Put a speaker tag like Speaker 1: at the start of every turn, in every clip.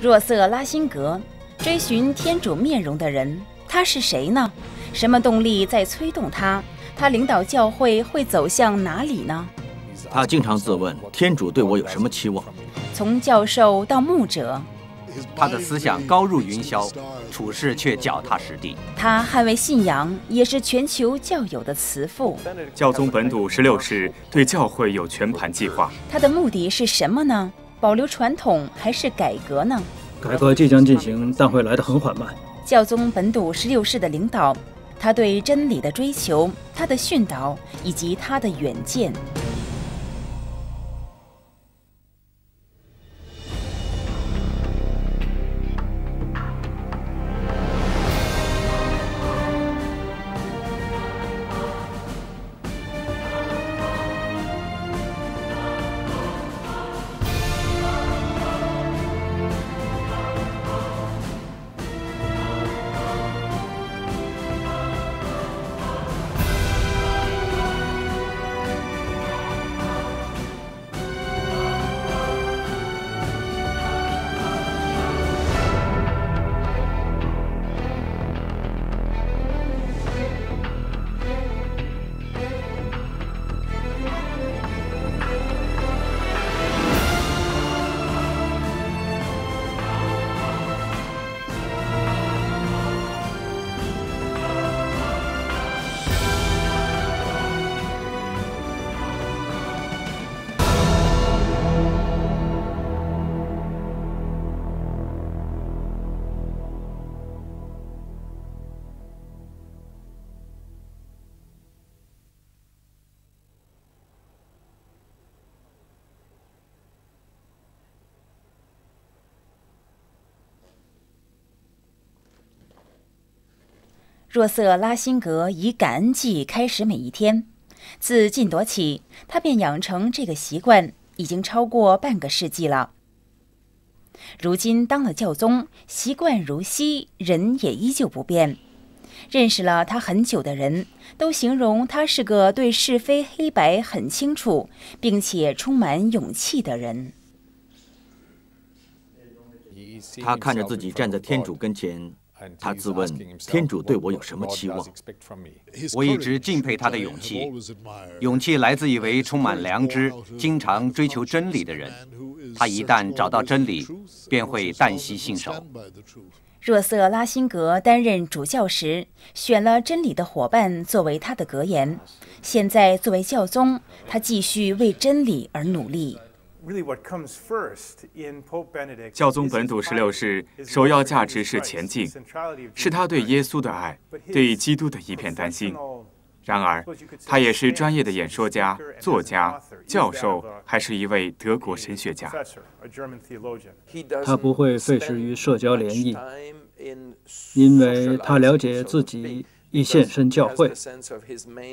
Speaker 1: 若瑟·拉辛格，追寻天主面容的人，他是谁呢？什么动力在催动他？他领导教会会走向哪里呢？
Speaker 2: 他经常自问：天主对我有什么期望？
Speaker 1: 从教授到牧者，
Speaker 3: 他的思想高入云霄，处事却
Speaker 4: 脚踏实地。
Speaker 1: 他捍卫信仰，也是全球教友的慈父。
Speaker 4: 教宗本笃十六世对教会有全盘计划。
Speaker 1: 他的目的是什么呢？保留传统还是改革呢？
Speaker 4: 改革即将进行，但会来得很缓慢。
Speaker 1: 教宗本笃十六世的领导，他对真理的追求，他的训导以及他的远见。若瑟·拉辛格以感恩记开始每一天。自晋夺起，他便养成这个习惯，已经超过半个世纪了。如今当了教宗，习惯如昔，人也依旧不变。认识了他很久的人，都形容他是个对是非黑白很清楚，并且充满勇气的人。
Speaker 5: 他看着自己站在天主跟
Speaker 2: 前。他自问：
Speaker 5: 天主对我有什么期望？我一直敬佩他的勇气，
Speaker 3: 勇气来自以为充满良知、经常追求真理的人。他一旦找到真理，便会旦夕信守。
Speaker 1: 若瑟拉辛格担任主教时，选了“真理的伙伴”作为他的格言。现在作为教宗，他继续为真理而努力。
Speaker 4: 教宗本笃十六世首要价值是前进，是他对耶稣的爱，对基督的一片担心。然而，他也是专业的演说家、作家、教授，还是一位德国神学家。
Speaker 6: 他不会费时于社交联谊，因为他了解自己一现身教会，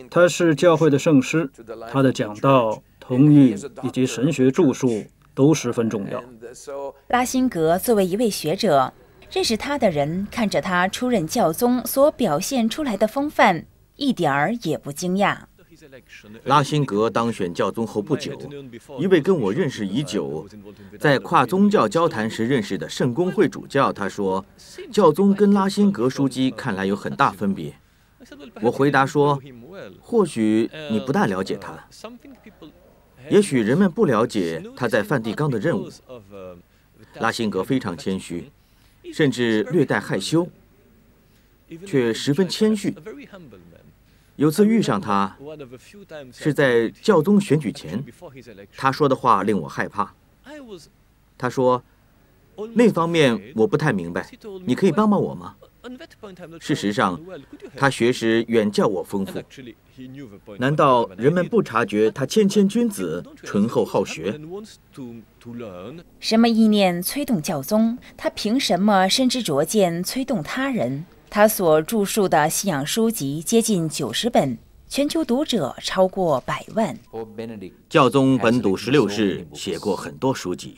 Speaker 6: 他是教会的圣师，他的讲道。同意以及神学著述都十分重要。
Speaker 1: 拉辛格作为一位学者，认识他的人看着他出任教宗所表现出来的风范，一点儿也不惊讶。
Speaker 2: 拉辛格当选教宗后不久，一位跟我认识已久、在跨宗教交谈时认识的圣公会主教，他说：“教宗跟拉辛格书籍看来有很大分别。”我回答说：“或许你不大了解他。”也许人们不了解他在梵蒂冈的任务。拉辛格非常谦虚，甚至略带害羞，却十分谦逊。有次遇上他，是在教宗选举前，他说的话令我害怕。他说：“那方面我不太明白，你可以帮帮我吗？”事实上，他学识远较我丰富。难道人们不察觉他谦谦君子、醇厚好学？
Speaker 1: 什么意念催动教宗？他凭什么深知灼见催动他人？他所著述的信仰书籍接近九十本，全球读者超过百万。教宗本笃十六世写过很
Speaker 2: 多书籍，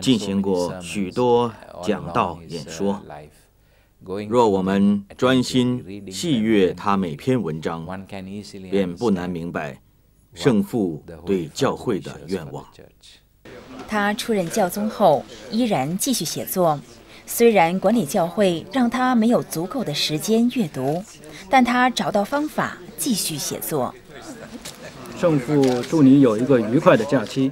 Speaker 1: 进行过
Speaker 2: 许多讲道演说。若我们专心细阅他每篇文章，便不难明白圣父对教会的愿望。
Speaker 1: 他出任教宗后，依然继续写作。虽然管理教会让他没有足够的时间阅读，但他找到方法继续写作。
Speaker 6: 圣父祝你有一个愉快的假期。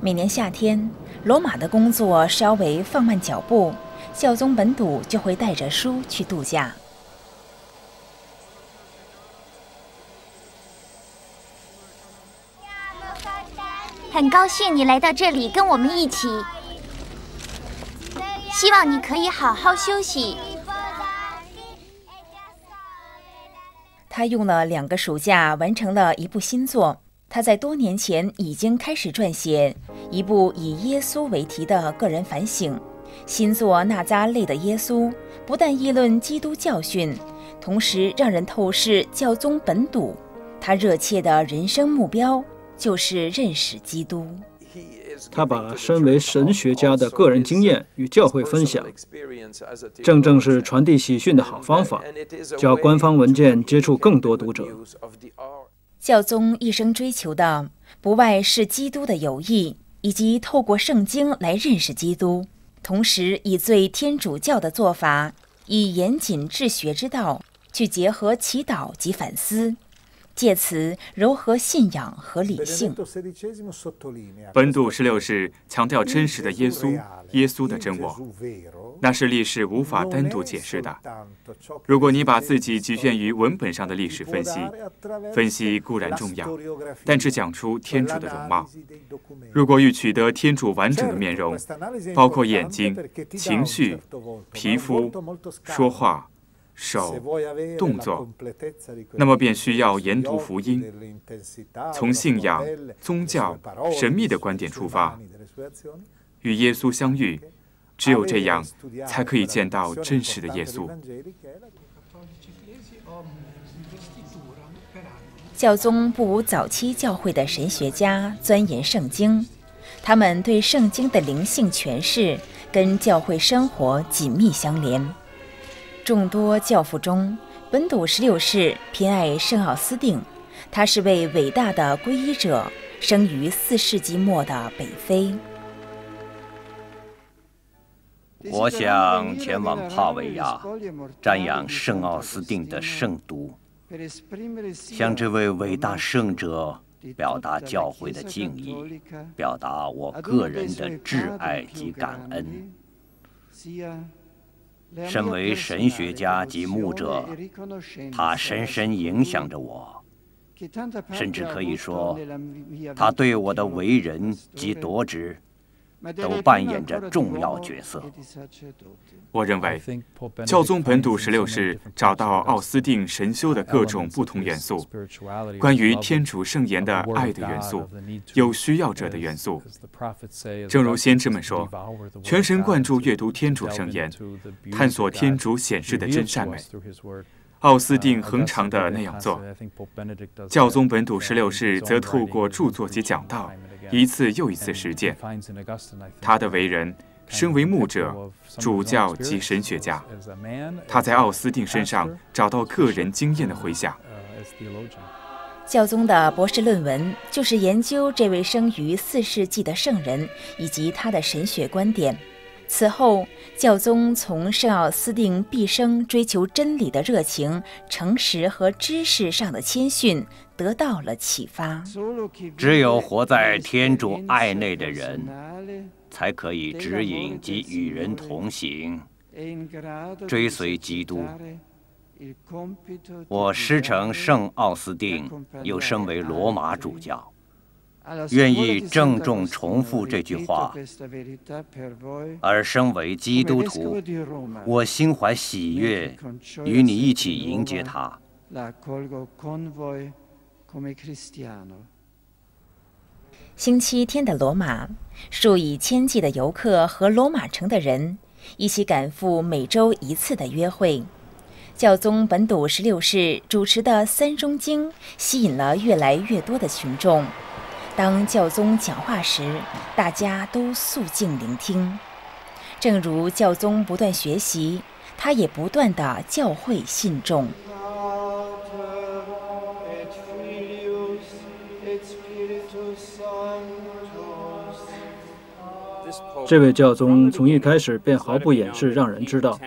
Speaker 1: 每年夏天，罗马的工作稍微放慢脚步。孝宗本笃就会带着书去度假。很高兴你来到这里跟我们一起。希望你可以好好休息。他用了两个暑假完成了一部新作。他在多年前已经开始撰写一部以耶稣为题的个人反省。新作纳扎勒的耶稣不但议论基督教训，同时让人透视教宗本笃。他热切的人生目标就是认识基督。
Speaker 6: 他把身为神学家的个人经验与教会分享，正正是传递喜讯的好方法，叫官方文件接触更多读者。
Speaker 1: 教宗一生追求的不外是基督的友谊，以及透过圣经来认识基督。同时，以最天主教的做法，以严谨治学之道去结合祈祷及反思，借此柔和信仰和理性。本
Speaker 4: 笃十六世强调真实的耶稣。耶稣的真我，那是历史无法单独解释的。如果你把自己局限于文本上的历史分析，分析固然重要，但只讲出天主的容貌。如果欲取得天主完整的面容，包括眼睛、情绪、皮肤、说话、手、动作，那么便需要研读福音，
Speaker 5: 从信仰、
Speaker 4: 宗教、神秘的观点出发。与耶稣相遇，只有这样才可以见到真实的耶稣。
Speaker 1: 教宗不无早期教会的神学家钻研圣经，他们对圣经的灵性诠释跟教会生活紧密相连。众多教父中，本笃十六世偏爱圣奥斯定，他是位伟大的皈依者，生于四世纪末的北非。
Speaker 7: 我想前往帕维亚
Speaker 3: 瞻仰圣奥斯定的圣都，
Speaker 7: 向这位
Speaker 3: 伟大圣者表达教会的敬意，表达我个人的挚爱及感恩。
Speaker 7: 身为神学
Speaker 3: 家及牧者，他深深影响着我，
Speaker 7: 甚至可以说，他对我的为人及夺
Speaker 4: 职。都扮演着重要角色。我认为，教宗本笃十六世找到奥斯定神修的各种不同元素，
Speaker 5: 关于天
Speaker 4: 主圣言的爱的元素，有需要者的元素，
Speaker 5: 正如先知们说，全神
Speaker 4: 贯注阅读天主圣言，探索天主显示的真善美。奥斯定恒常的那样做，教宗本笃十六世则透过著作及讲道，一次又一次实践他的为人。身为牧者、主教及神学家，他在奥斯定身上找到个人经验的回响。
Speaker 1: 教宗的博士论文就是研究这位生于四世纪的圣人以及他的神学观点。此后，教宗从圣奥斯定毕生追求真理的热情、诚实和知识上的谦逊得到了启发。只
Speaker 3: 有活在天主爱内的人，
Speaker 7: 才可以指引及与人同行，追随基督。我
Speaker 3: 师承圣奥斯定，又身为罗马主教。
Speaker 7: 愿意郑重重复这句话。而身为基督徒，我心怀喜悦，与你一起迎接他。
Speaker 1: 星期天的罗马，数以千计的游客和罗马城的人一起赶赴每周一次的约会。教宗本笃十六世主持的三中经吸引了越来越多的群众。当教宗讲话时，大家都肃静聆听。正如教宗不断学习，他也不断的教诲信众。
Speaker 6: 这位教宗从一开始便毫不掩饰，让人知道，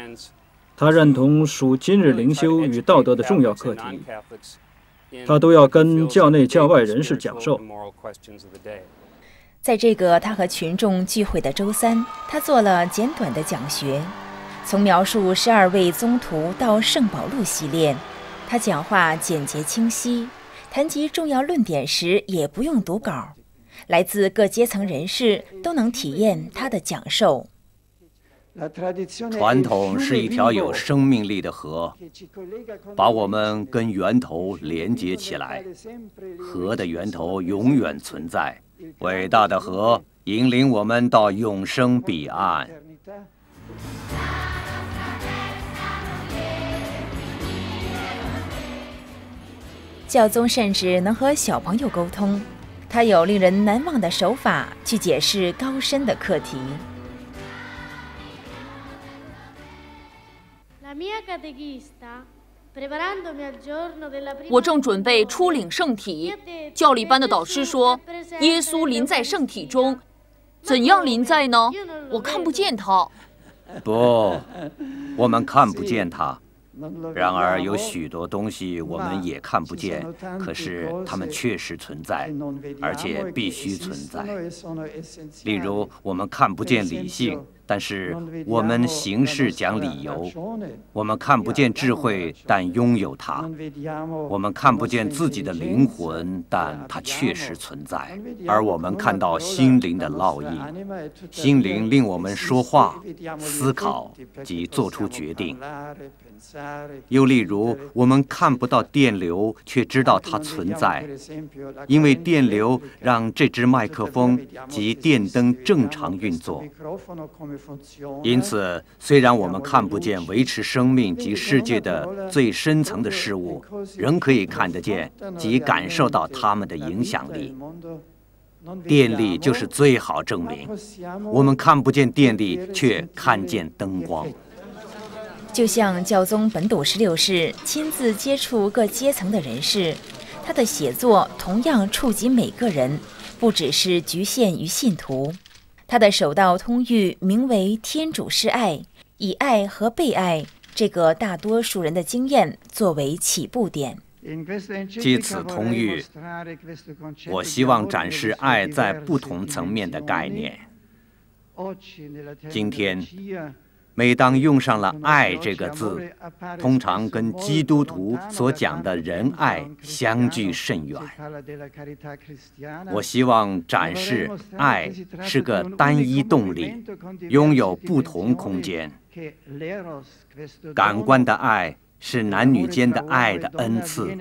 Speaker 6: 他认同属今日灵修与道德的重要课题。他都要跟教内教外人士讲授。
Speaker 1: 在这个他和群众聚会的周三，他做了简短的讲学，从描述十二位宗徒到圣保禄系列。他讲话简洁清晰，谈及重要论点时也不用读稿。来自各阶层人士都能体验他的讲授。传统是一条
Speaker 3: 有生命力的河，把我们跟源头连接起来。河的源头永远存在，伟大的河引领我们到永生彼岸。
Speaker 1: 教宗甚至能和小朋友沟通，他有令人难忘的手法去解释高深的课题。我正准备出领圣体。教理班的导师说：“耶稣临在圣体中，怎样临在呢？我看不见他。”
Speaker 3: 不，我们看不见他。然而有许多东西我们也看不见，可是它们确实存在，而且必须存在。例如，我们看不见理性。但是我们行事讲理由，我们看不见智慧，但拥有它；我们看不见自己的灵魂，但它确实存在。而我们看到心灵的烙印，
Speaker 7: 心灵令我
Speaker 3: 们说话、
Speaker 7: 思考及
Speaker 3: 做出决定。又例如，我们看不到电流，却知道它存在，
Speaker 7: 因为电
Speaker 3: 流让这只麦克风及电灯正常运作。因此，虽然我们看不见维持生命及世界的最深层的事物，仍可以看得见及感受到它们的影响力。
Speaker 7: 电力就是
Speaker 3: 最好证明。我们看不见电力，却看见灯光。
Speaker 1: 就像教宗本笃十六世亲自接触各阶层的人士，他的写作同样触及每个人，不只是局限于信徒。他的首道通谕名为《天主是爱》，以爱和被爱这个大多数人的经验作为起步点。借此
Speaker 3: 通谕，
Speaker 7: 我希望展示爱在不
Speaker 3: 同层面的概念。今天。每当用上了“爱”这个字，通常跟基督徒所讲的仁爱相距甚远。
Speaker 7: 我希望展示，爱
Speaker 3: 是个单一动力，拥有不同空间。感官的爱是男女间的爱的恩赐，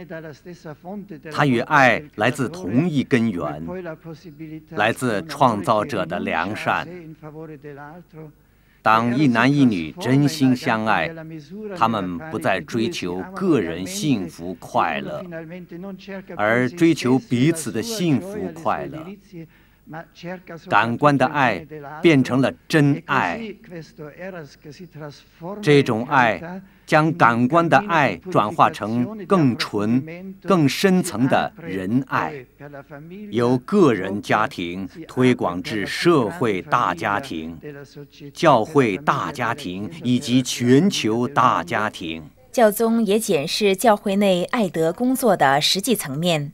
Speaker 3: 它与爱来自同一根源，
Speaker 7: 来自创
Speaker 3: 造者的良善。当一男一女真心相爱，
Speaker 7: 他们不再追求个人幸
Speaker 3: 福快乐，
Speaker 7: 而追求彼此的幸福快乐。感官的爱变成了
Speaker 3: 真爱，
Speaker 7: 这种爱
Speaker 3: 将感官的爱转化成更纯、更深层的仁爱，由个人家庭推广至社会大家庭、教会大家庭以及全球大家庭。
Speaker 1: 教宗也检视教会内爱德工作的实际层面。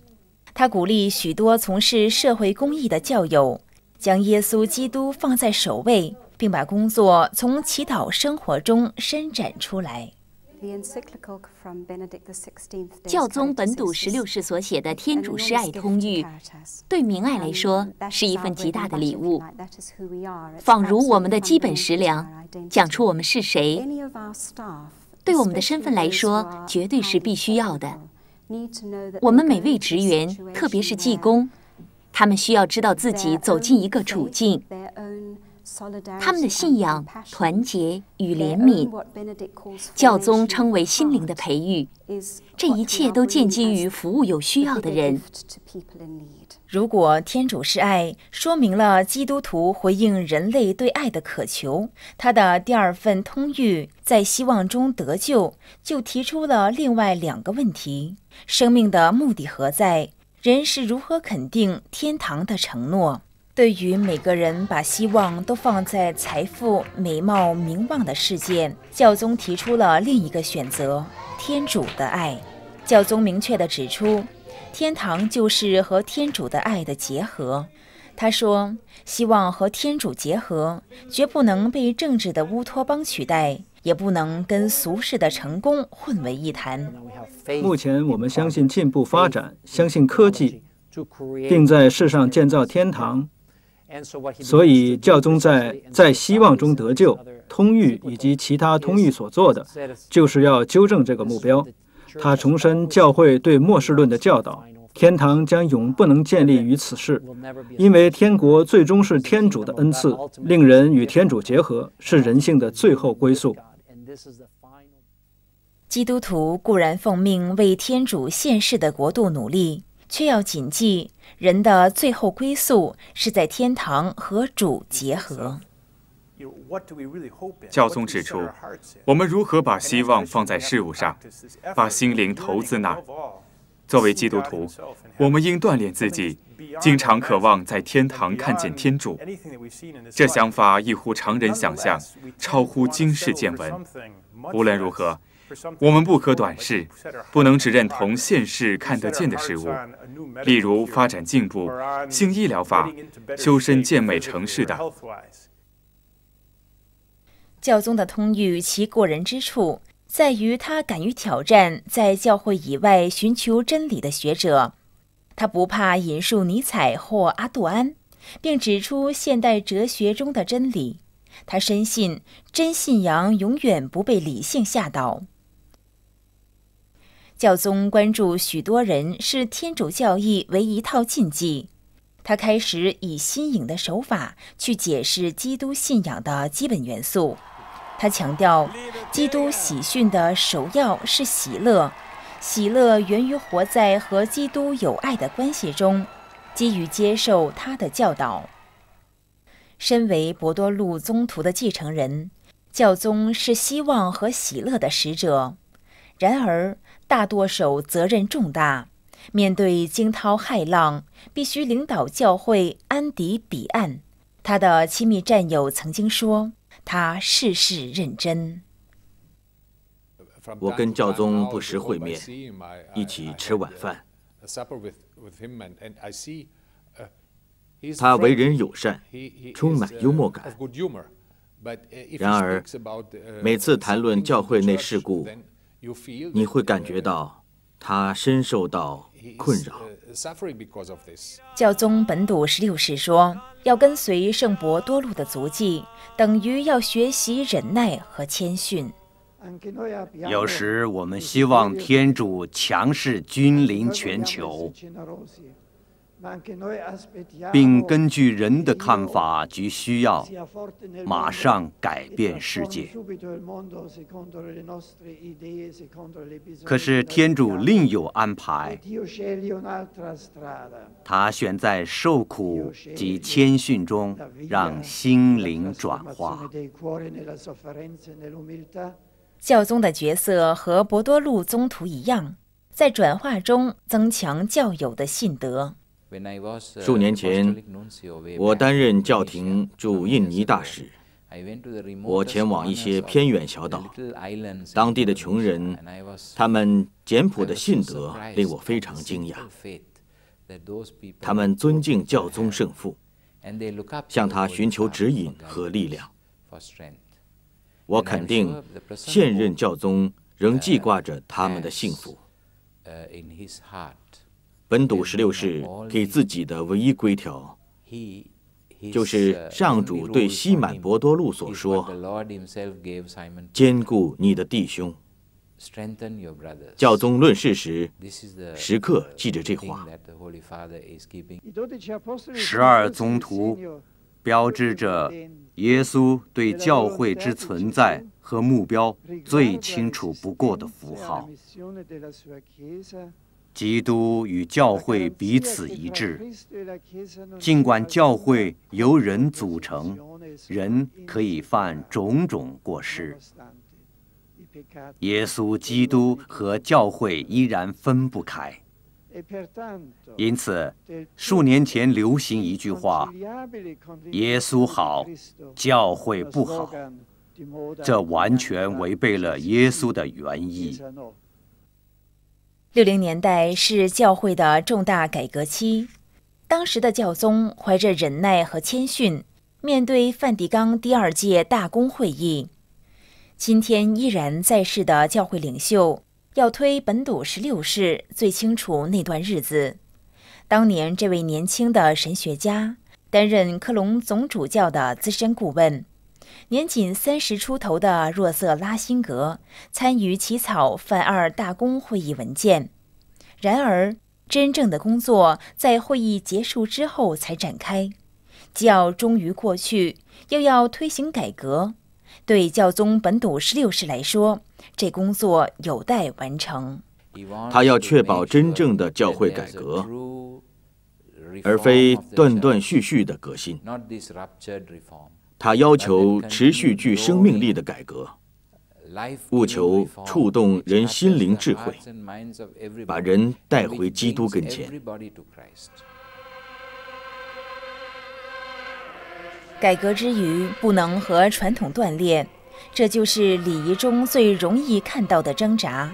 Speaker 1: 他鼓励许多从事社会公益的教友，将耶稣基督放在首位，并把工作从祈祷生活中伸展出来。教宗本笃十六世所写的《天主师爱通谕》，对明爱来说是一份极大的礼物，仿如我们的基本食粮，讲出我们是谁，对我们的身份来说绝对是必须要的。我们每位职员，特别是技工，他们需要知道自己走进一个处境，他们的信仰、团结与怜悯，教宗称为心灵的培育，这一切都建基于服务有需要的人。如果天主是爱，说明了基督徒回应人类对爱的渴求。他的第二份通谕在希望中得救，就提出了另外两个问题：生命的目的何在？人是如何肯定天堂的承诺？对于每个人把希望都放在财富、美貌、名望的世界，教宗提出了另一个选择：天主的爱。教宗明确地指出。天堂就是和天主的爱的结合。他说：“希望和天主结合，绝不能被政治的乌托邦取代，也不能跟俗世的成功混为一谈。目
Speaker 6: 前我们相信进步发展，相信科技，并在世上建造天堂。所以，教宗在在希望中得救、通谕以及其他通谕所做的，就是要纠正这个目标。”他重申教会对末世论的教导：天堂将永不能建立于此世，因为天国最终是天主的恩赐，令人与天主结合是人性的最后归宿。
Speaker 1: 基督徒固然奉命为天主现世的国度努力，却要谨记人的最后归宿是在天堂和主结合。
Speaker 4: 教宗指出，我们如何把希望放在事物上，把心灵投资那儿。作为基督徒，我们应锻炼自己，经常渴望在天堂看见天主。这想法异乎常人想象，超乎经世见闻。无论如何，我们不可短视，不能只认同现世看得见的事物，例如发展进步、性医疗法、修身健美、城市等。
Speaker 1: 教宗的通谕其过人之处在于他敢于挑战在教会以外寻求真理的学者，他不怕引述尼采或阿杜安，并指出现代哲学中的真理。他深信真信仰永远不被理性吓倒。教宗关注许多人视天主教义为一套禁忌，他开始以新颖的手法去解释基督信仰的基本元素。他强调，基督喜讯的首要是喜乐，喜乐源于活在和基督有爱的关系中，基于接受他的教导。身为博多路宗徒的继承人，教宗是希望和喜乐的使者。然而，大舵手责任重大，面对惊涛骇浪，必须领导教会安迪彼岸。他的亲密战友曾经说。他事事认真。
Speaker 5: 我跟教宗不时会面，一起
Speaker 2: 吃晚饭。
Speaker 5: 他为人友善，充满幽默感。然而，每次谈论教会内事故，
Speaker 1: 你
Speaker 2: 会感觉到他深受到困
Speaker 5: 扰。
Speaker 1: 教宗本笃十六世说：“要跟随圣伯多禄的足迹，等于要学习忍耐和谦逊。有
Speaker 3: 时我们希望天主强势君临全球。”
Speaker 7: 并根据人的看法及需要，马上改变世界。可是天主
Speaker 3: 另有安排，他选在受苦及谦逊中，
Speaker 7: 让
Speaker 1: 心灵转化。教宗的角色和博多禄宗徒一样，在转化中增强教友的信德。
Speaker 4: 数年前，
Speaker 2: 我担任教廷驻印尼大使。
Speaker 4: 我前往
Speaker 2: 一些偏远小岛，
Speaker 4: 当地的穷人，
Speaker 2: 他们简朴的信德令我非常惊讶。他们尊敬教宗圣父，向他寻求指引和力量。
Speaker 4: 我肯定，现任
Speaker 2: 教宗仍记挂着他们的幸福。本笃十六世给自己的唯一规条，
Speaker 4: 就是上主对西
Speaker 2: 满伯多禄所说：“坚固你的弟兄。”
Speaker 4: 教宗论事时，时刻记着这话。
Speaker 7: 十二宗徒，
Speaker 3: 标志着耶稣对教会之存在和目标最清楚不过的符号。基督与教会彼此一致，尽管教会由人组成，人可以犯种种过失，耶稣基督和教会依然分不开。因此，数年前流行一句话：“
Speaker 7: 耶稣
Speaker 3: 好，教会不好。”
Speaker 1: 这
Speaker 3: 完全违背了耶稣的原意。
Speaker 1: 六零年代是教会的重大改革期，当时的教宗怀着忍耐和谦逊，面对梵蒂冈第二届大公会议。今天依然在世的教会领袖，要推本笃十六世最清楚那段日子。当年这位年轻的神学家，担任克隆总主教的资深顾问。年仅三十出头的若瑟·拉辛格参与起草梵二大公会议文件，然而真正的工作在会议结束之后才展开，既要忠于过去，又要推行改革。对教宗本笃十六世来说，这工作有待完成。他要
Speaker 2: 确保真正的教会改革，
Speaker 4: 而非断断续续的革新。
Speaker 2: 他要求持续具生命力的改革，
Speaker 4: 务求触动人心灵智慧，把人带回基督跟前。
Speaker 1: 改革之余，不能和传统断裂，这就是礼仪中最容易看到的挣扎。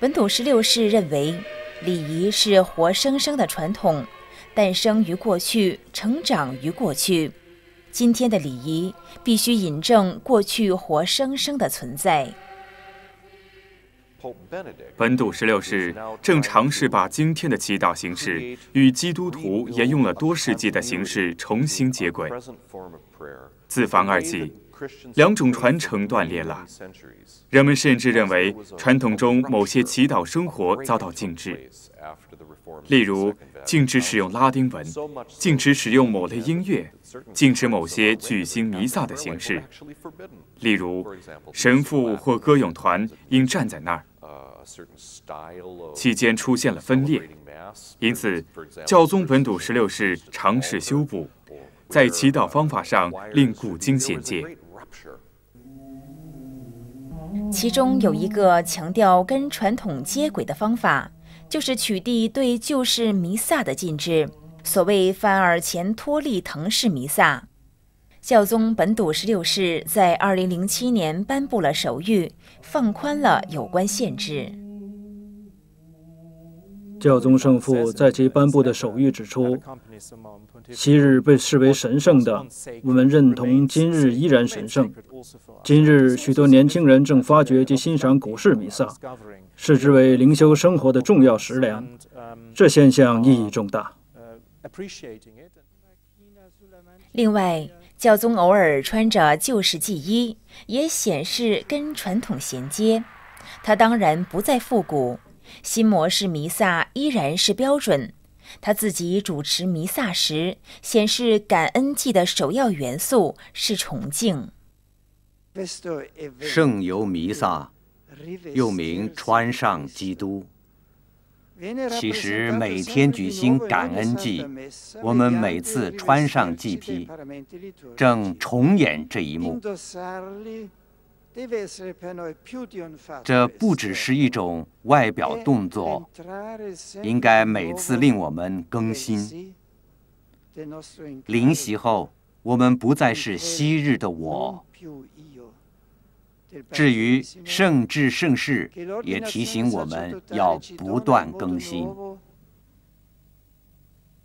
Speaker 1: 本土十六世认为，礼仪是活生生的传统，诞生于过去，成长于过去。今天的礼仪必须引证过去活生生的存在。
Speaker 4: 本笃十六世正尝试把今天的祈祷形式与基督徒沿用了多世纪的形式重新接轨。自梵二起，两种传承断裂了，人们甚至认为传统中某些祈祷生活遭到禁止。例如，禁止使用拉丁文，禁止使用某类音乐，禁止某些举行弥撒的形式。例如，神父或歌咏团应站在那儿。期间出现了分裂，因此教宗本笃十六世尝试修补，在祈祷方法上令古今衔接。
Speaker 1: 其中有一个强调跟传统接轨的方法。就是取缔对旧式弥撒的禁制。所谓“凡尔前托利腾式弥撒”，教宗本笃十六世在2007年颁布了手谕，放宽了有关限制。
Speaker 6: 教宗圣父在其颁布的手谕指出，昔日被视为神圣的，我们认同今日依然神圣。今日，许多年轻人正发掘及欣赏古式弥撒。视之为灵修生活的重要食粮，这现象意义重大。
Speaker 1: 另外，教宗偶尔穿着旧式祭衣，也显示跟传统衔接。他当然不再复古，新模式弥撒依然是标准。他自己主持弥撒时，显示感恩祭的首要元素是崇敬。
Speaker 3: 圣油弥撒。又名穿上基督。其实每天举行感恩祭，
Speaker 7: 我们每次穿上祭披，
Speaker 3: 正重演这一幕。这不只是一种外表动作，
Speaker 7: 应该每次令
Speaker 3: 我们更新。临席后，我们不再是昔日的我。至于圣
Speaker 6: 秩圣事，也提醒我们要不断更新。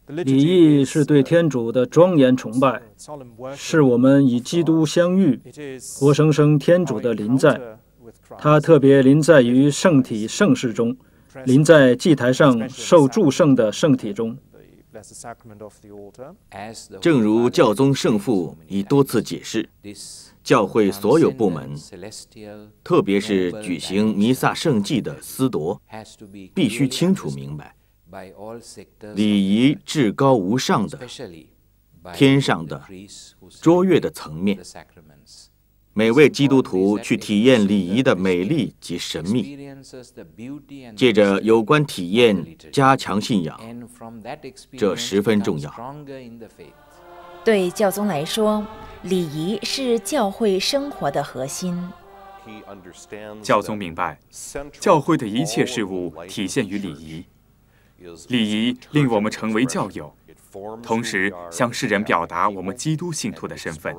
Speaker 6: 礼仪是对天主的庄严崇拜，是我们与基督相遇、活生生天主的临在。他特别临在于圣体圣事中，临在祭台上受祝圣的圣体中。正如教宗圣父
Speaker 2: 已多次解释。教会所有部门，特别是举行弥撒圣祭的司铎，必须清楚明白，礼仪至高无上的、天上的、卓越的层面。每位基督徒去体验礼仪的美丽及神秘，借着有关体验加强信仰，
Speaker 4: 这十分重要。
Speaker 1: 对教宗来说。礼仪是教会生活的核心。
Speaker 5: 教宗明
Speaker 4: 白，教会的一切事物体现于礼仪。礼仪令我们成为教友，同时向世人表达我们基督信徒的身份。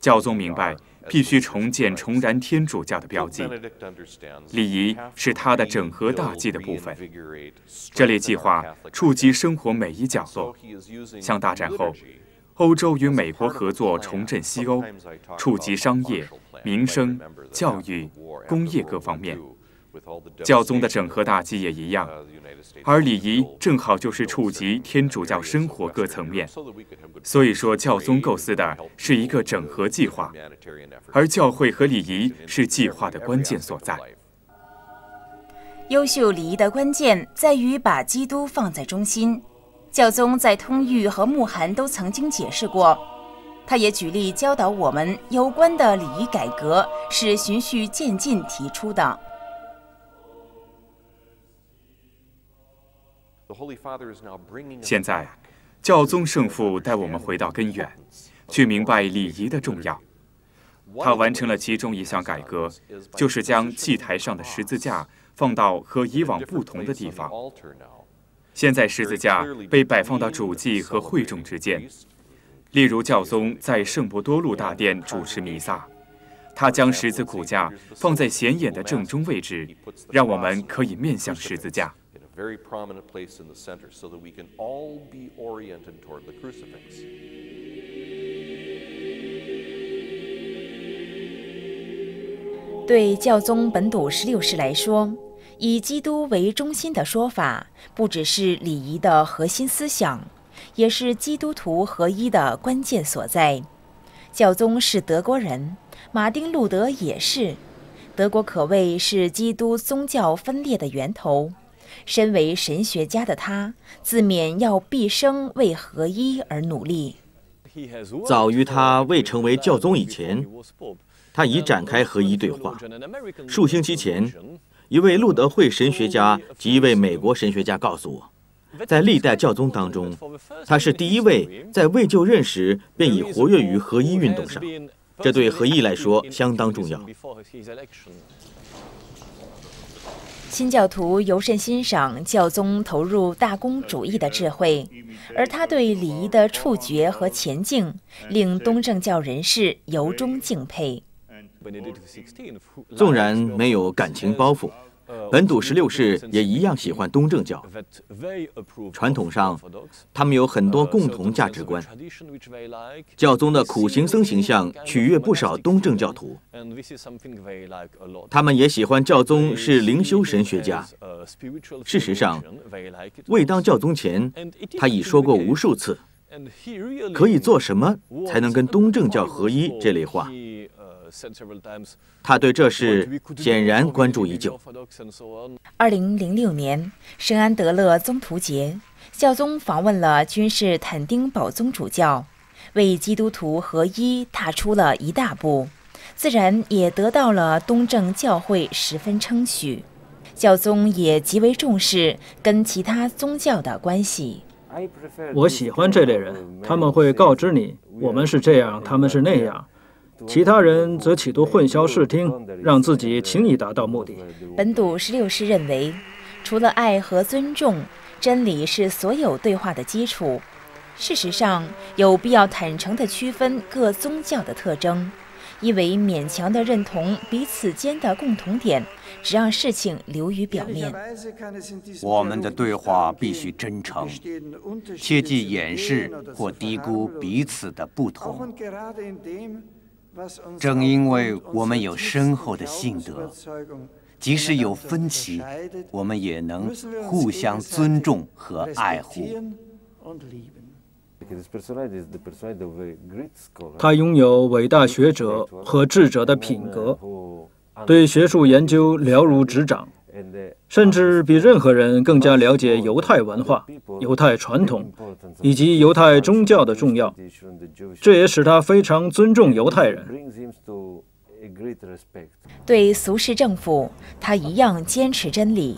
Speaker 4: 教宗明白，必须重建重燃天主教的标记。
Speaker 5: 礼仪是
Speaker 4: 他的整合大计的部分。这类计划触及生活每一角落，
Speaker 5: 像大战后。
Speaker 4: 欧洲与美国合作重振西欧，触及商业、民生、教育、工业各方面。教宗的整合大计也一样，而礼仪正好就是触及天主教生活各层面。所以说，教宗构思的是一个整合计划，而教会和礼仪是计划的关键所在。
Speaker 1: 优秀礼仪的关键在于把基督放在中心。教宗在通谕和慕函都曾经解释过，他也举例教导我们有关的礼仪改革是循序渐进提出的。
Speaker 5: 现
Speaker 4: 在，教宗圣父带我们回到根源，去明白礼仪的重要。他完成了其中一项改革，就是将祭台上的十字架放到和以往不同的地方。现在十字架被摆放到主祭和会众之间，例如教宗在圣伯多禄大殿主持弥撒，他将十字骨架放在显眼的正中位置，让我们可以面向十字架。
Speaker 1: 对教宗本笃十六世来说。以基督为中心的说法，不只是礼仪的核心思想，也是基督徒合一的关键所在。教宗是德国人，马丁·路德也是，德国可谓是基督宗教分裂的源头。身为神学家的他，自勉要毕生为合一而努力。
Speaker 5: 早
Speaker 2: 于他未成为教宗以前，他已展开合一对话。数星期前。一位路德会神学家及一位美国神学家告诉我，在历代教宗当中，他是第一位在未就任时便已活跃于合一运动上，这对合一来说相当重要。
Speaker 1: 新教徒尤甚欣赏教宗投入大公主义的智慧，而他对礼仪的触觉和前进，令东正教人士由衷敬佩。
Speaker 2: 纵然没有感情包袱，本笃十六世也一样喜欢东正教。
Speaker 4: 传统上，
Speaker 2: 他们有很多共同价值观。教宗的苦行僧形象取悦不少东正教徒。他们也喜欢教宗是灵修神学家。事实上，未当教宗前，他已说过无数次，可以做什么才能跟东正教合一这类话。他对这事显然关注已久。
Speaker 1: 二零零六年圣安德勒宗徒节，教宗访问了君士坦丁堡宗主教，为基督徒合一踏出了一大步，自然也得到了东正教会十分称许。教宗也极为重视跟其他宗教的关系。
Speaker 6: 我喜欢这类人，他们会告知你，我们是这样，他们是那样。其他人则企图混淆视听，让自己轻易达到目的。
Speaker 1: 本笃十六世认为，除了爱和尊重，真理是所有对话的基础。事实上，有必要坦诚地区分各宗教的特征，因为勉强的认同彼此间的共同点，只让事情流于表面。
Speaker 3: 我们的对话必须真诚，切忌掩饰或低估彼此的不同。
Speaker 7: 正因为我们有深厚的信德，
Speaker 3: 即使有分歧，我们也能互相尊
Speaker 6: 重和爱护。他拥有伟大学者和智者的品格，对学术研究了如指掌。甚至比任何人更加了解犹太文化、犹太传统以及犹太宗教的重要，这也使他非常尊重犹太人。
Speaker 1: 对俗世政府，他一样坚持真理。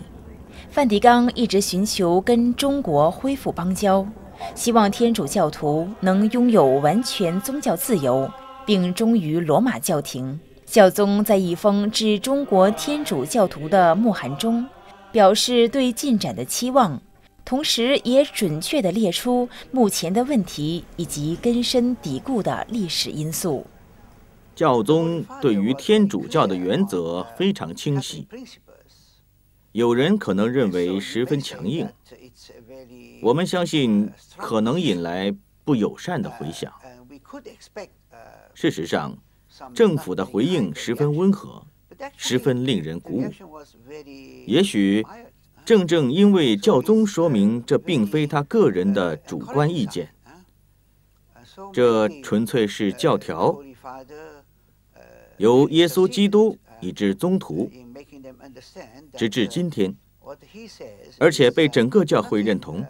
Speaker 1: 梵蒂冈一直寻求跟中国恢复邦交，希望天主教徒能拥有完全宗教自由，并忠于罗马教廷。教宗在一封致中国天主教徒的木函中，表示对进展的期望，同时也准确地列出目前的问题以及根深蒂固的历史因素。
Speaker 2: 教宗对于天主教的原则非常清晰，有人可能认为十分强硬，我们相信可能引来不友善的回响。事实上。政府的回应十分温和，十分令人鼓舞。也许正正因为教宗说明这并非他个人的主观意见，这纯粹是教条，由耶稣基督以至宗徒，直至今天，而且被整个教会认同，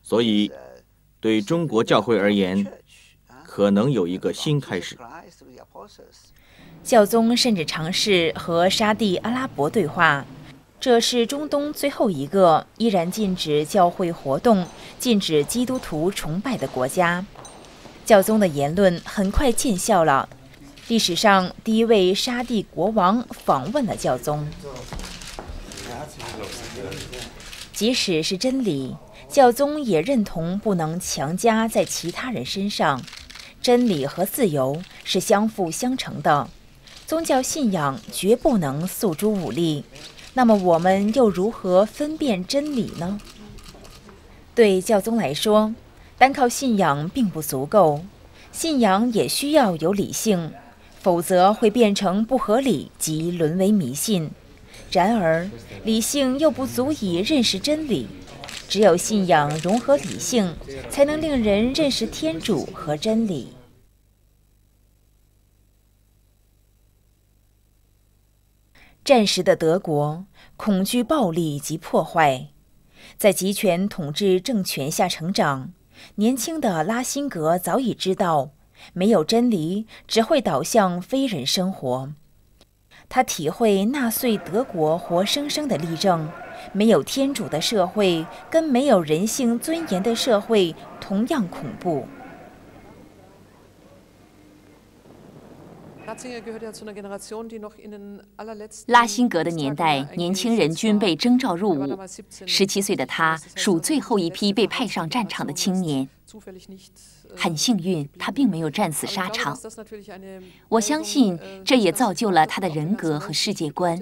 Speaker 2: 所以对中国教会而言，可能有一个新开始。
Speaker 1: 教宗甚至尝试和沙地阿拉伯对话，这是中东最后一个依然禁止教会活动、禁止基督徒崇拜的国家。教宗的言论很快见效了，历史上第一位沙地国王访问了教宗。即使是真理，教宗也认同不能强加在其他人身上。真理和自由是相辅相成的，宗教信仰绝不能诉诸武力。那么，我们又如何分辨真理呢？对教宗来说，单靠信仰并不足够，信仰也需要有理性，否则会变成不合理及沦为迷信。然而，理性又不足以认识真理，只有信仰融合理性，才能令人认识天主和真理。战时的德国恐惧暴力及破坏，在集权统治政权下成长，年轻的拉辛格早已知道，没有真理只会导向非人生活。他体会纳粹德国活生生的例证，没有天主的社会跟没有人性尊严的社会同样恐怖。拉辛格的年代，年轻人均被征召入伍。十七岁的他，属最后一批被派上战场的青年。很幸运，他并没有战死沙场。我相信，这也造就了他的人格和世界观。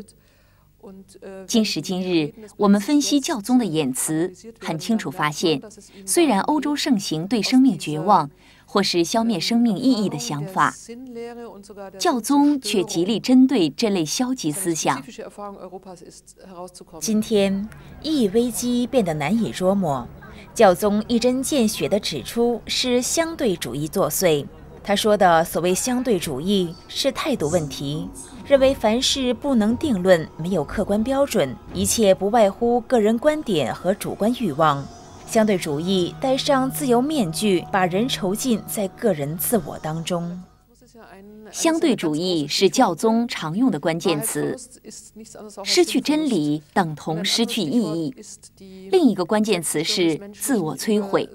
Speaker 1: 今时今日，我们分析教宗的演辞，很清楚发现，虽然欧洲盛行对生命绝望。或是消灭生命意义的想法，教宗却极力针对这类消极思想。
Speaker 6: 今天，
Speaker 1: 意义危机变得难以捉摸，教宗一针见血地指出是相对主义作祟。他说的所谓相对主义是态度问题，认为凡事不能定论，没有客观标准，一切不外乎个人观点和主观欲望。相对主义戴上自由面具，把人囚禁在个人自我当中。相对主义是教宗常用的关键词。
Speaker 5: 失去真
Speaker 1: 理等同失去意义。另一个关键词是自我摧毁，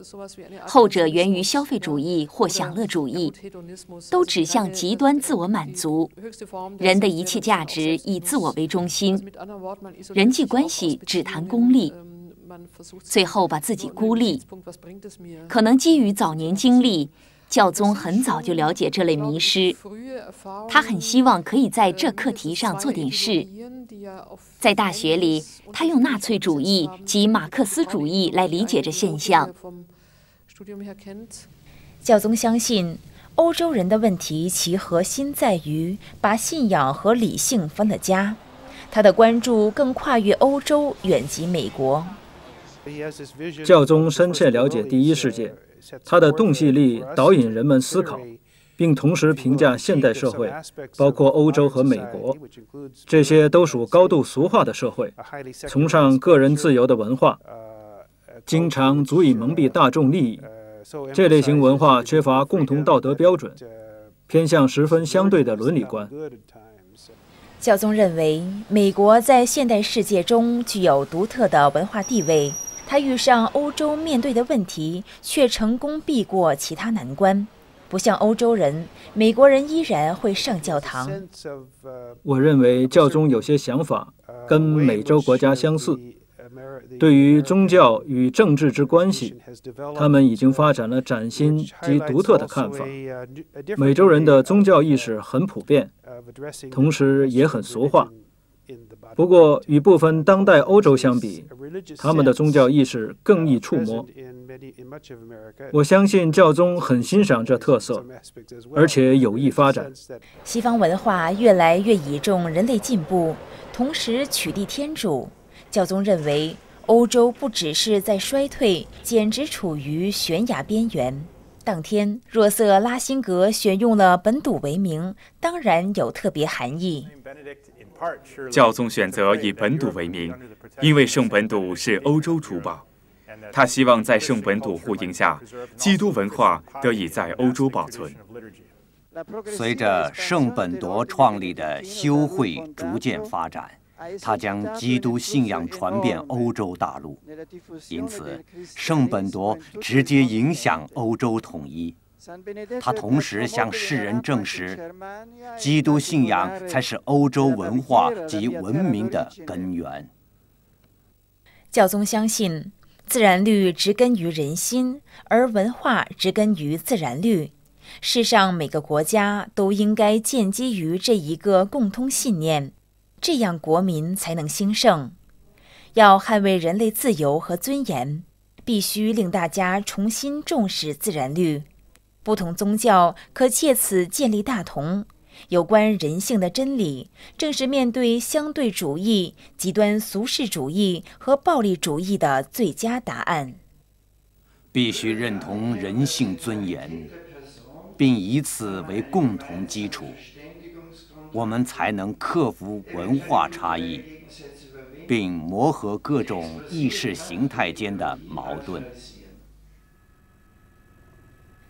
Speaker 5: 后者源
Speaker 1: 于消费主义或享乐主义，
Speaker 2: 都指向极
Speaker 1: 端自我满足。
Speaker 2: 人的一切价
Speaker 1: 值以自我为中心，人际关系只谈功利。最后把自己孤立，可能基于早年经历，教宗很早就了解这类迷失。他很希望可以在这课题上做点事。在大学里，他用纳粹主义及马克思主义来理解这现象。教宗相信，欧洲人的问题其核心在于把信仰和理性分了家。他的关注更跨越欧洲，远及美国。
Speaker 5: 教宗
Speaker 6: 深切了解第一世界，他的洞悉力导引人们思考，并同时评价现代社会，包括欧洲和美国，这些都属高度俗化的社会，崇尚个人自由的文化，经常足以蒙蔽大众利益。这类型文化缺乏共同道德标准，偏向十分相对的伦理观。
Speaker 1: 教宗认为，美国在现代世界中具有独特的文化地位。他遇上欧洲面对的问题，却成功避过其他难关，不像欧洲人，美国人依然会上教堂。
Speaker 6: 我认为教宗有些想法跟美洲国家相似，对于宗教与政治之关系，他们已经发展了崭新及独特的看法。美洲人的宗教意识很普遍，同时也很俗化。不过，与部分当代欧洲相比，他们的宗教意识更易触摸。我相信教宗很欣赏这特色，而且有意发展。
Speaker 1: 西方文化越来越倚重人类进步，同时取缔天主。教宗认为，欧洲不只是在衰退，简直处于悬崖边缘。当天，若瑟拉辛格选用了本笃为名，当然有特别含义。
Speaker 4: 教宗选择以本笃为名，因为圣本笃是欧洲珠宝。他希望在圣本笃护营下，基督文化得以在欧洲保存。
Speaker 7: 随着
Speaker 4: 圣本笃创立的修会
Speaker 7: 逐渐发展，他将基督信
Speaker 3: 仰传遍欧洲大陆，因此圣本笃直接影响欧洲统一。
Speaker 7: 他同时向
Speaker 3: 世人证实，基督信仰才是欧洲文化及文明的根源。
Speaker 1: 教宗相信，自然律植根于人心，而文化植根于自然律。世上每个国家都应该建基于这一个共通信念，这样国民才能兴盛。要捍卫人类自由和尊严，必须令大家重新重视自然律。不同宗教可借此建立大同。有关人性的真理，正是面对相对主义、极端俗世主义和暴力主义的最佳答案。
Speaker 3: 必须认同人性尊严，并以此为共同基础，我们才能克服文化差异，并磨合各种意识形态间的矛盾。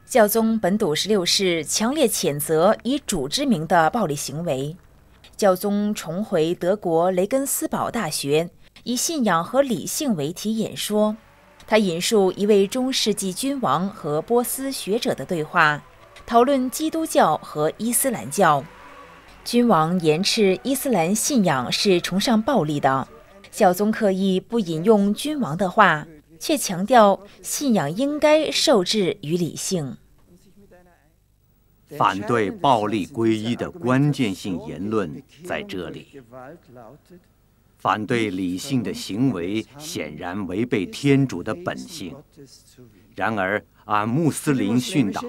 Speaker 1: 教宗本笃十六世强烈谴责以主之名的暴力行为。教宗重回德国雷根斯堡大学，以信仰和理性为题演说。他引述一位中世纪君王和波斯学者的对话，讨论基督教和伊斯兰教。君王严斥伊斯兰信仰是崇尚暴力的。教宗刻意不引用君王的话。却强调信仰应该受制于理性，反对
Speaker 3: 暴力皈依的关键性言论在这里。反对理性的行为显然违背天主的本性。然而，按穆斯林训导，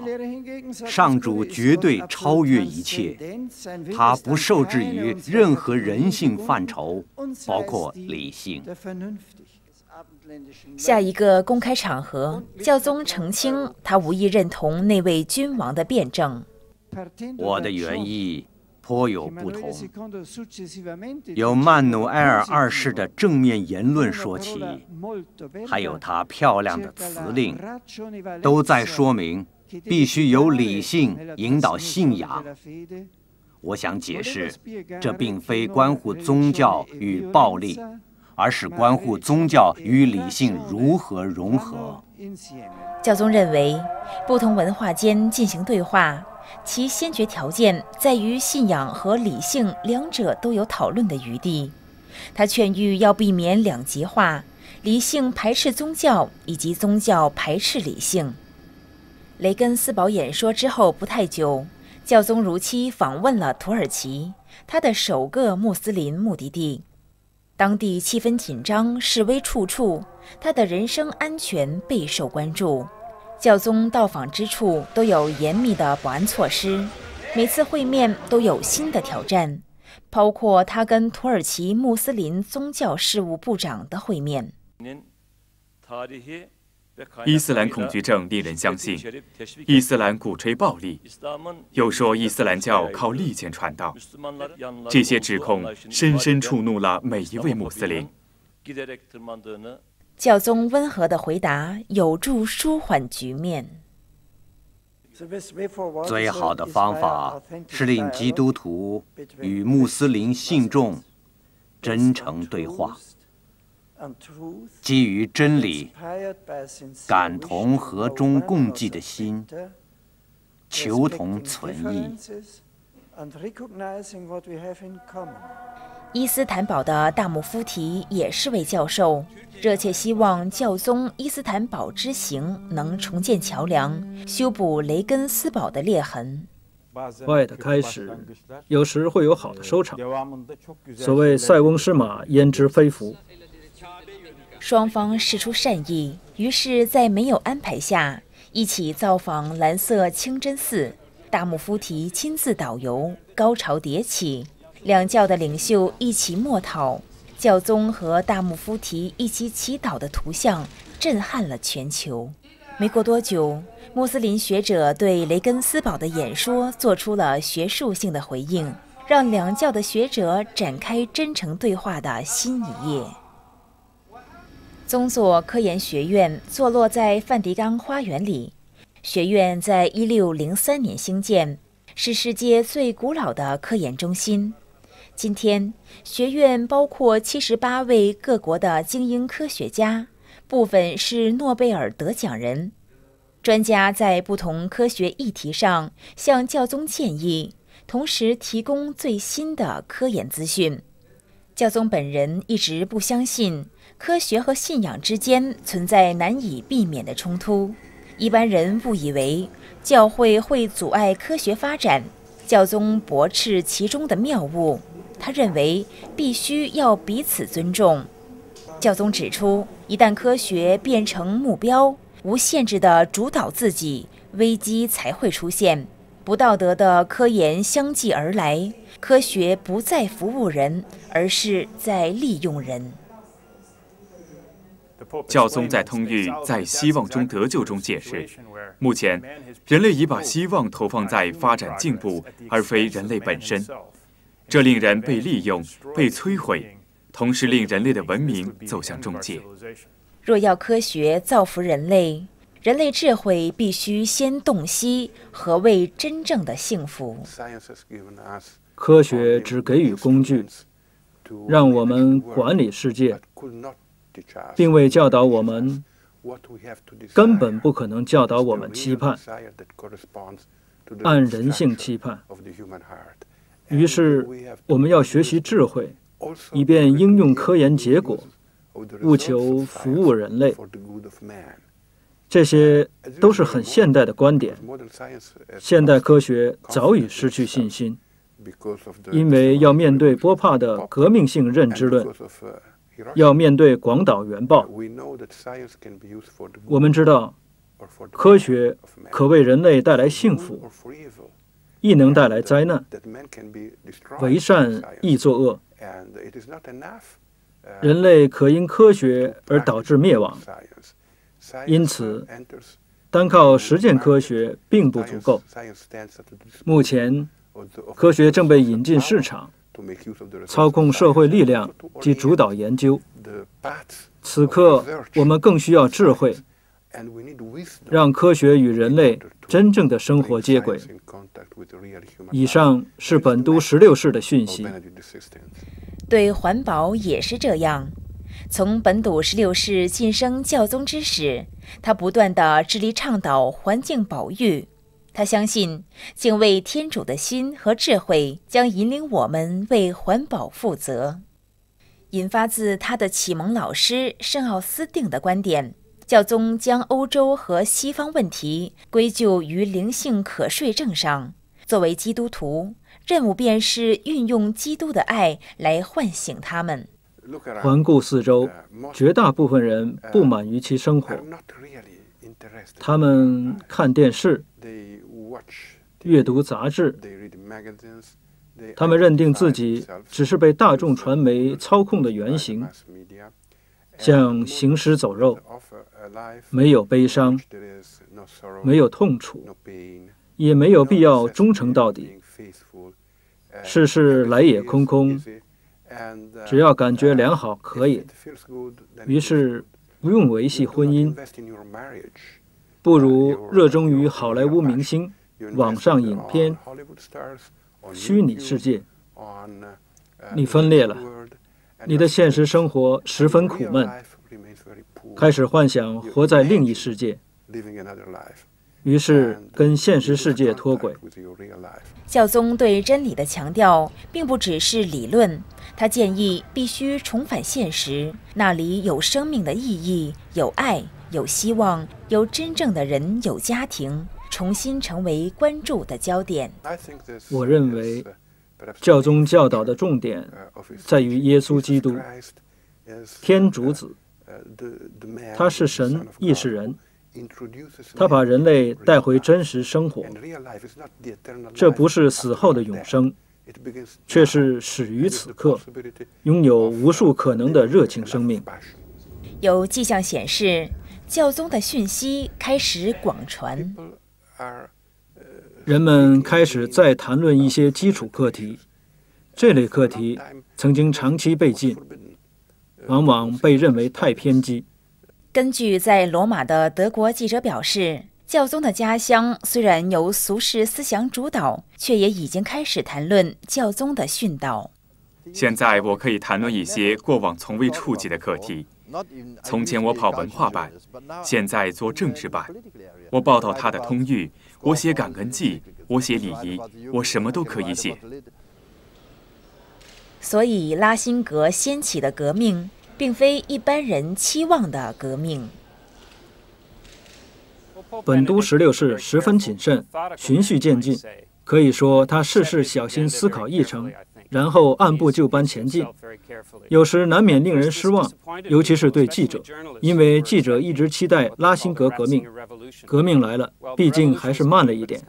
Speaker 3: 上主绝对超越一切，
Speaker 7: 他不受制于任何人性范畴，包括理性。
Speaker 1: 下一个公开场合，教宗澄清，他无意认同那位君王的辩证。
Speaker 7: 我的原
Speaker 3: 意颇有不同。由曼努埃尔二世的正面言论说起，还有他漂亮的辞令，都在说明必须由理性引导信仰。我想解释，这并非关乎宗教与暴力。而是关乎宗教与理性如何融合。
Speaker 1: 教宗认为，不同文化间进行对话，其先决条件在于信仰和理性两者都有讨论的余地。他劝谕要避免两极化，理性排斥宗教以及宗教排斥理性。雷根斯堡演说之后不太久，教宗如期访问了土耳其，他的首个穆斯林目的地。当地气氛紧张，示威处处，他的人身安全备受关注。教宗到访之处都有严密的保安措施，每次会面都有新的挑战，包括他跟土耳其穆斯林宗教事务部长的会面。
Speaker 4: 伊斯兰恐惧症令人相信，伊斯兰鼓吹暴力，又说伊斯兰教靠利剑传道。这些指控深深触怒了每一位穆斯林。
Speaker 1: 教宗温和的回答有助舒缓局面。
Speaker 7: 最好的方法是令基督
Speaker 3: 徒与穆斯林信众真诚对话，基于真理。感同和衷共济的心，求
Speaker 7: 同存异。
Speaker 1: 伊斯坦堡的大木夫提也是位教授，热切希望教宗伊斯坦堡之行能重建桥梁，修补雷根斯堡的裂痕。坏的开始，
Speaker 6: 有时会有好的收场。所谓塞翁失马，焉知非福。
Speaker 1: 双方示出善意，于是，在没有安排下，一起造访蓝色清真寺，大木夫提亲自导游，高潮迭起。两教的领袖一起默祷，教宗和大木夫提一起祈祷的图像震撼了全球。没过多久，穆斯林学者对雷根斯堡的演说做出了学术性的回应，让两教的学者展开真诚对话的新一页。宗座科研学院坐落在梵蒂冈花园里，学院在一六零三年兴建，是世界最古老的科研中心。今天，学院包括七十八位各国的精英科学家，部分是诺贝尔得奖人。专家在不同科学议题上向教宗建议，同时提供最新的科研资讯。教宗本人一直不相信。科学和信仰之间存在难以避免的冲突。一般人误以为教会会阻碍科学发展，教宗驳斥其中的谬误。他认为必须要彼此尊重。教宗指出，一旦科学变成目标，无限制的主导自己，危机才会出现。不道德的科研相继而来，科学不再服务人，而是在利用人。教宗在《通谕在希望
Speaker 4: 中得救》中解释，目前人类已把希望投放在发展进步，而非人类本身，这令人被利用、被摧毁，同时令人类的文明走向终结。
Speaker 1: 若要科学造福人类，人类智慧必须先洞悉何谓真正的幸福。
Speaker 6: 科学只给予工具，让我们管理世界。并未教导我们，根本不可能教导我们期盼，
Speaker 5: 按人性期盼。
Speaker 6: 于是，我们要学习智慧，以便应用科研结果，务求服务人类。这些都是很现代的观点。现代科学早已失去信心，因为要面对波帕的革命性认知论。
Speaker 5: 要面对广岛原爆，我们知道，科
Speaker 6: 学可为人类带来幸福，亦能带来灾难。为善亦作恶，人类可因科学而导致灭亡。因此，单靠实践科学并不足够。目前，科学正被引进市场。操控社会力量及主导研究。此刻，我们更需要智慧，让科学与人类真正的生活接轨。以上是本都十六世的讯息。
Speaker 1: 对环保也是这样。从本都十六世晋升教宗之始，他不断的致力倡导环境保护。他相信，敬畏天主的心和智慧将引领我们为环保负责。引发自他的启蒙老师圣奥斯定的观点，教宗将欧洲和西方问题归咎于灵性可税症上。作为基督徒，任务便是运用基督的爱来唤醒他们。环
Speaker 6: 顾四周，绝大部分人不满于其生活。他们看电视。阅读杂志，
Speaker 5: 他们认定自己
Speaker 6: 只是被大众传媒操控的原型，像行尸走肉，
Speaker 5: 没有悲伤，没有痛楚，
Speaker 6: 也没有必要忠诚到底。
Speaker 5: 世事来也空空，只要感觉良好可以，于是
Speaker 6: 不用维系婚姻，不如热衷于好莱坞明星。网上影片、
Speaker 5: 虚拟世界，你分裂了，
Speaker 6: 你的现实生活十分苦闷，开始幻想活在另一世界，于是跟现实世界脱轨。
Speaker 1: 教宗对真理的强调并不只是理论，他建议必须重返现实，那里有生命的意义，有爱，有希望，有真正的人，有家庭。重新成为关注的焦点。
Speaker 6: 我认为，教宗教导的重点在于耶稣基督，天主子，
Speaker 5: 他是神
Speaker 6: 亦是人，他把人类带回真实生活。这不是死后的永生，却是始于此刻，拥有无数可能的热情生命。
Speaker 1: 有迹象显示，教宗的讯息开始广传。
Speaker 6: 人们开始再谈论一些基础课题，这类课题曾经长期被禁，往往被认为太偏激。
Speaker 1: 根据在罗马的德国记者表示，教宗的家乡虽然由俗世思想主导，却也已经开始谈论教宗的训导。
Speaker 4: 现在我可以谈论一些过往从未触及的课题。从前我跑文化版，现在做政治版。我报道他的通谕，我写感恩祭，我写礼仪，我什么都可以写。
Speaker 1: 所以拉辛格掀起的革命，并非一般人期望的革命。
Speaker 6: 本都十六世十分谨慎，循序渐进，可以说他事事小心思考议程，然后按部就班前进，有时难免令人失望，尤其是对记者，因为记者一直期待拉辛格革命，革命来了，毕竟还是慢了一点。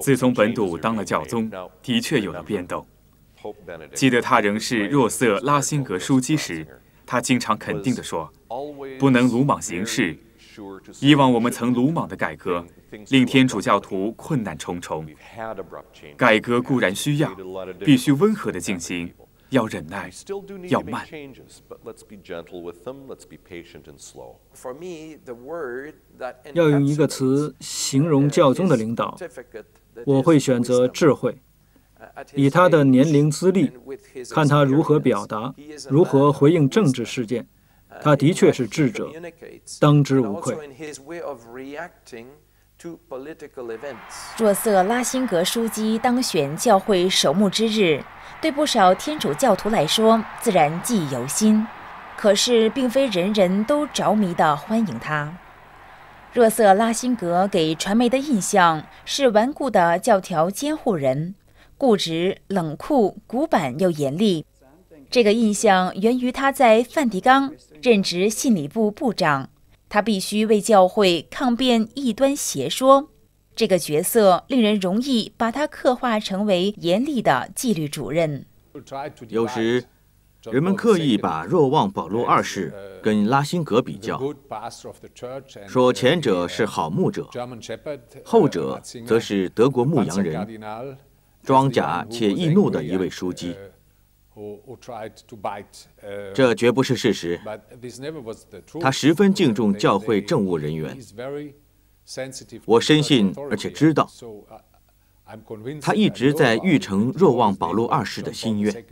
Speaker 5: 自从本
Speaker 4: 笃当了教宗，的确有了变动。记得他仍是若瑟·拉辛格枢机时，他经常肯定地说：“
Speaker 3: 不能鲁
Speaker 4: 莽行事。以往我们曾鲁莽的改革。”令天主教徒困难重重。改革固然需要，必须温和地进行，要忍耐，要慢。
Speaker 5: 要用一个
Speaker 6: 词形容教宗的领导，我会选择智慧。
Speaker 5: 以他的年
Speaker 6: 龄资历，看他如何表达，如何回应政治事件，他的确是
Speaker 1: 智者，当之无愧。若瑟·拉辛格书机当选教会首牧之日，对不少天主教徒来说，自然记忆犹新。可是，并非人人都着迷地欢迎他。若瑟·拉辛格给传媒的印象是顽固的教条监护人，固执、冷酷、古板又严厉。这个印象源于他在梵蒂冈任职信理部部长。他必须为教会抗辩异端邪说，这个角色令人容易把他刻画成为严厉的纪律主任。
Speaker 5: 有时，人们刻意把
Speaker 2: 若望保禄二世跟拉辛格比较，说前者是好牧者，
Speaker 5: 后者则是德国牧羊人、
Speaker 2: 装甲且易怒的一位枢机。
Speaker 5: 这绝不是事实。他十分敬重教会政务人员。我深
Speaker 2: 信而且知道，
Speaker 1: 他一直在
Speaker 2: 欲成若望保禄二世的心愿。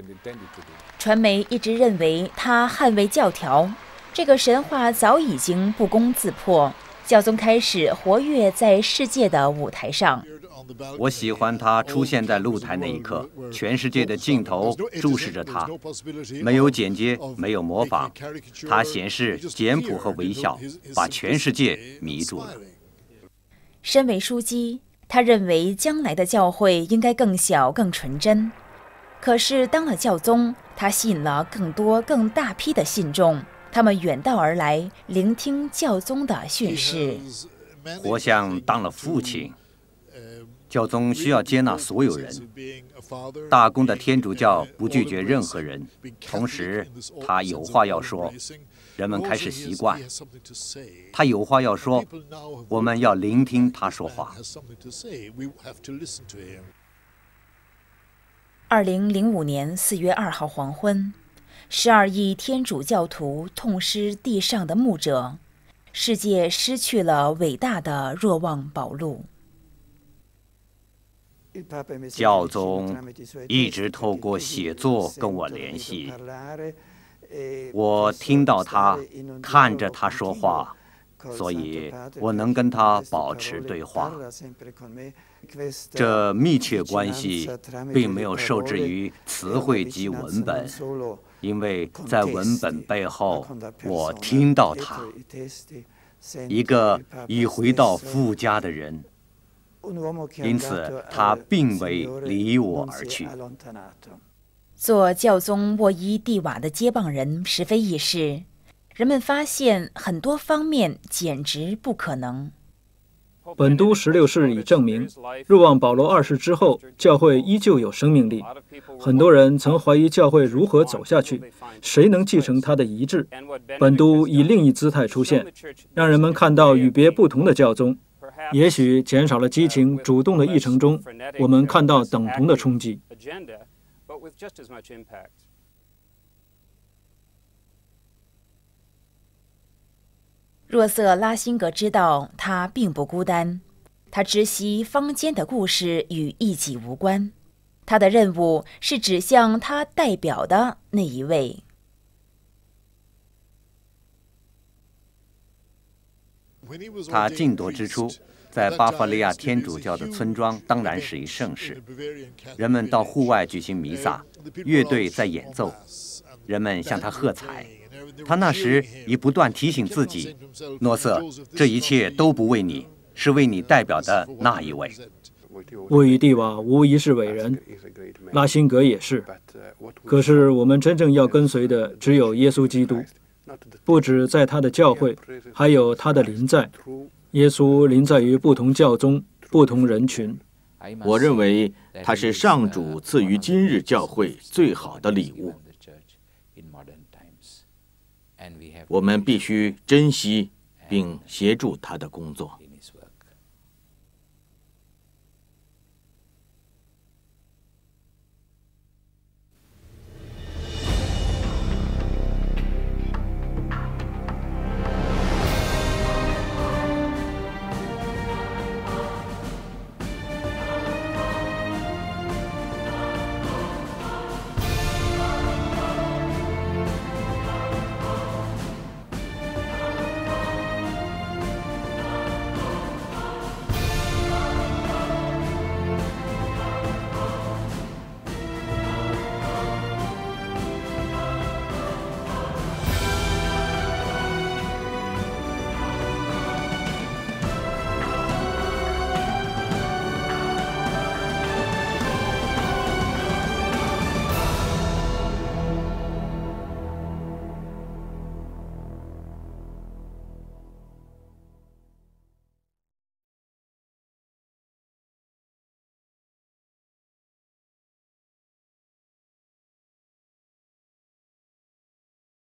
Speaker 1: 传媒一直认为他捍卫教条，这个神话早已经不攻自破。教宗开始活跃在世界的舞台上。
Speaker 3: 我喜欢他出现在露台那一刻，全世界的镜头注视着他，没有剪接，没有模仿，他显示简朴和微笑，把全世界迷住了。
Speaker 1: 身为书记，他认为将来的教会应该更小、更纯真。可是当了教宗，他吸引了更多、更大批的信众，他们远道而来聆听教宗的训示，
Speaker 3: 活像当了父亲。教宗需要接纳所有人。大公的天主教不拒绝任何人。同时，他有话要说，人们开始习惯。他有话要说，我们要聆听他说话。
Speaker 1: 二零零五年四月二号黄昏，十二亿天主教徒痛失地上的牧者，世界失去了伟大的若望保禄。
Speaker 7: 教宗一直透过写作跟我联系，
Speaker 3: 我听到他看着他说话，
Speaker 7: 所以我能跟他
Speaker 3: 保持对话。
Speaker 7: 这密切关系并没有受制于词汇及文本，
Speaker 3: 因为在文本背后，我听到他
Speaker 7: ——一个已回到富
Speaker 3: 家的人。因此，他并未离我而去。
Speaker 1: 做教宗沃伊蒂瓦的接棒人实非易事，人们发现很多方面简直不可能。
Speaker 6: 本都十六世已证明，入望保罗二世之后，教会依旧有生命力。很多人曾怀疑教会如何走下去，谁能继承他的遗志？本都以另一姿态出现，让人们看到与别不同的教宗。也许减少了激情，主动的议程中，我们看到等同的冲击。
Speaker 1: 若瑟拉辛格知道他并不孤单，他知悉坊间的故事与一己无关，他的任务是指向他代表的那一位。
Speaker 5: 他进夺
Speaker 3: 之初。在巴伐利亚天主教的村庄，当然是一盛事。人们到户外举行弥撒，乐队在演奏，人们向他喝彩。他那时已不断提醒自己：“诺瑟，这一切都不为你，是为你代表的
Speaker 6: 那一位。”位于帝王无疑是伟人，拉辛格也是。可是我们真正要跟随的只有耶稣基督，不止在他的教会，还有他的灵在。耶稣临在于不同教宗、不同人群。我认为他是
Speaker 2: 上主赐予今日教会最好的礼物。我们必须珍惜并协助他的工作。